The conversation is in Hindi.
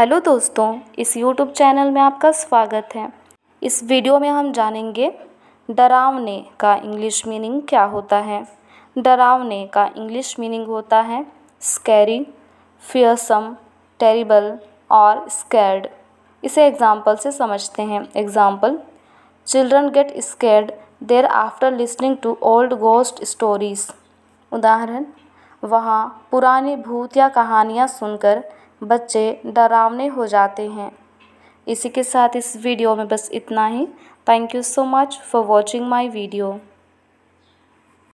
हेलो दोस्तों इस यूट्यूब चैनल में आपका स्वागत है इस वीडियो में हम जानेंगे डरावने का इंग्लिश मीनिंग क्या होता है डरावने का इंग्लिश मीनिंग होता है स्कैरी फियरसम टेरिबल और स्कैर्ड इसे एग्जाम्पल से समझते हैं example children get scared there after listening to old ghost stories उदाहरण वहाँ पुरानी भूत या कहानियाँ सुनकर बच्चे डरावने हो जाते हैं इसी के साथ इस वीडियो में बस इतना ही thank you so much for watching my video